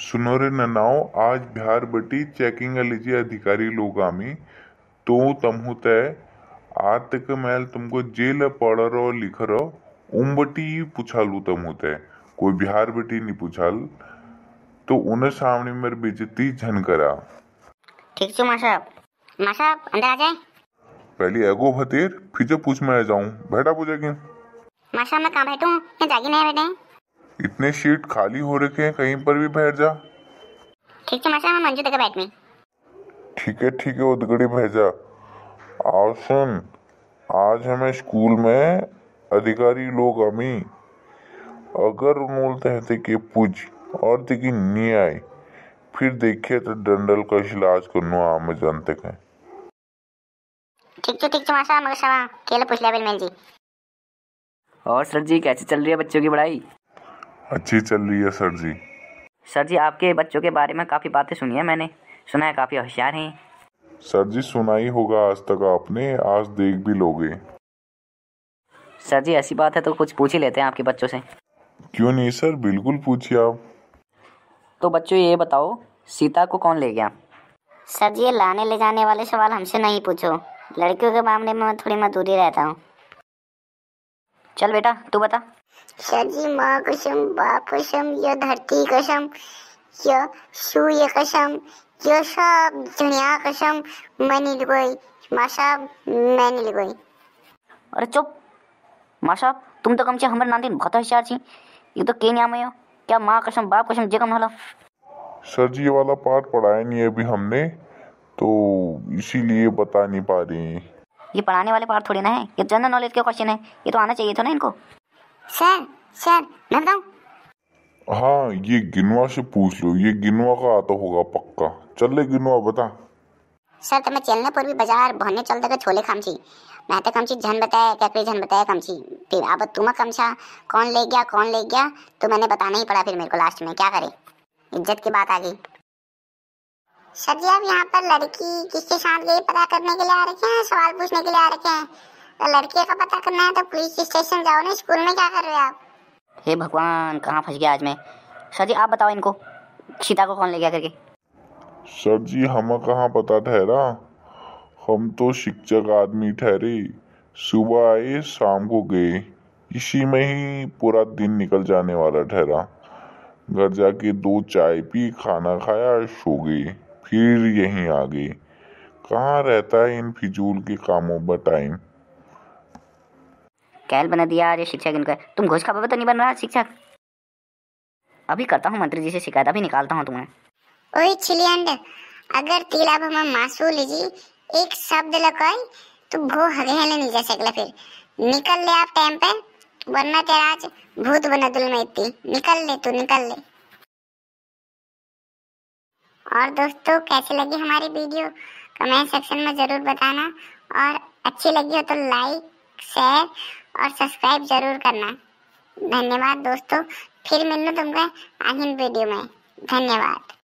सुनोरे ननाओ आज बिहार बटी चेकिंग लीजिए अधिकारी लोग आमी तो तमहु तय आज तक मैल तुमको जेल पढ़ रो लिख रो उम बटी पूछालू तमहु तय कोई बिहार बटी नहीं पूछाल तो उन्हें सामने मेरे बेजती झन करा ठीक छो मां साहब मां साहब अंदर आ जाए पहली एगो भतेर फिर जब पूछ मैं जाऊं बैठा पूछेगी मां साहब मैं कहां बैठूं मैं जागी नहीं बैठे इतने शीट खाली हो रखे हैं कहीं पर भी बैठ जा ठीक है मासा मैं मंजू देखा बैठ में ठीक है ठीक है उदगड़ी भेजा आओ सुन आज हमें स्कूल में अधिकारी लोग अमी अगर मूल तहते के पूछ और देखी नहीं आई फिर देखिए तो डंडल का इलाज करनो आम जानते हैं ठीक है ठीक है मासा मगर सवा केले पूछ ले बेल मेल जी और सर जी कैसे चल रही है बच्चों की पढ़ाई अच्छी चल रही है सर जी सर जी आपके बच्चों के बारे में काफ़ी बातें सुनी है मैंने सुना है काफ़ी होशियार हैं सर जी सुना ही होगा आज तक आपने आज देख भी लोगे सर जी ऐसी बात है तो कुछ पूछ ही लेते हैं आपके बच्चों से क्यों नहीं सर बिल्कुल पूछिए आप तो बच्चों ये बताओ सीता को कौन ले गया सर जी ये लाने ले जाने वाले सवाल हमसे नहीं पूछो लड़कियों के मामले में मैं थोड़ी मैं दूरी रहता हूँ चल बेटा तू बता सर जी माँ कसम बाप कसम यह धरती कसम यह सूर्य कसम यह सब दुनिया कसम मैं नहीं लगोई माँ साहब मैं नहीं लगोई अरे चुप माँ साहब तुम तो कम से हमारे नांदी बहुत होशियार थी ये तो के नाम है क्या माँ कसम बाप कसम जे कम हला सर जी ये वाला पार्ट पढ़ाया नहीं अभी हमने तो इसीलिए बता नहीं पा रहे हैं ये पढ़ाने वाले पार्ट थोड़ी ना है ये जनरल नॉलेज के क्वेश्चन है ये तो आना चाहिए था ना इनको सर सर मैं बताऊं हाँ ये गिनवा से पूछ लो ये गिनवा का आता होगा पक्का चल ले गिनवा बता सर तो मैं चलने पर भी बाजार भरने चल देगा छोले खामची मैं तो कमची झन बताया क्या कोई झन बताया कमची फिर अब तुम कमछा कौन ले गया कौन ले गया तो मैंने बताना ही पड़ा फिर मेरे को लास्ट में क्या करे इज्जत की बात आ गई सर जी आप यहाँ पर लड़की किसके साथ गई पता करने के लिए आ रखे हैं सवाल पूछने के लिए आ रखे हैं तो लड़की का पता करना है तो पुलिस स्टेशन जाओ ना स्कूल में क्या कर रहे हो आप हे भगवान कहाँ फंस गया आज मैं सर जी आप बताओ इनको सीता को कौन ले गया करके सर जी हमें कहाँ पता ठहरा हम तो शिक्षक आदमी ठहरे सुबह आए शाम को गए इसी में ही पूरा दिन निकल जाने वाला ठहरा घर जाके दो चाय पी खाना खाया सो गई फिर यहीं आ गई कहाँ रहता है इन फिजूल के कामों पर टाइम कैल बना दिया अरे शिक्षक इनका तुम घोष खाबा तो नहीं बन रहा शिक्षक अभी करता हूँ मंत्री जी से शिकायत अभी निकालता हूँ तुम्हें ओए छिलियंड अगर तिलाब बमा मासू लीजी एक शब्द लगाई तो भो हगेले नहीं जा सकला फिर निकल ले आप टाइम पे वरना तेरा आज भूत बना दिल में इतनी निकल ले तू निकल ले और दोस्तों कैसी लगी हमारी वीडियो कमेंट सेक्शन में ज़रूर बताना और अच्छी लगी हो तो लाइक शेयर और सब्सक्राइब ज़रूर करना धन्यवाद दोस्तों फिर मिलना तुमको आहिम वीडियो में धन्यवाद